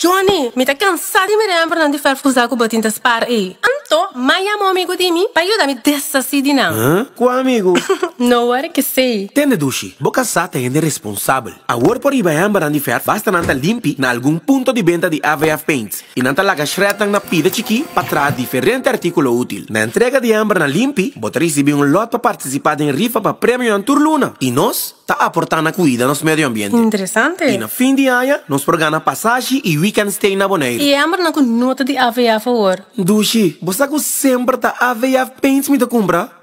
Johnny, mi te cansati mi rembrandt di far fusa cu bătin te spar ei. Anto, mai am amigo de mi, pa aiutami dessa si di Huh? Eh? Qua amico? no worry che sei. Tende duci, bo cansate gente responsabile. A work por iba rembrandt di far basta nanta limpi in algún punto di venta di AVF Paints. E In anta laga shretan na pide chiqui per tra differente articoli utili. Nella entrega di rembrandt limpi, bo te recibi un lot pa participar in rifa pa premio Antur Luna. E noi? está aportando a cuida nosso meio ambiente. Interessante. E no fim de ano, nós pagamos passagem e weekend stay na Bonaire. E ambas não com nota de AVA a favor. Dushi, você sempre está AVA pensando me de comprar?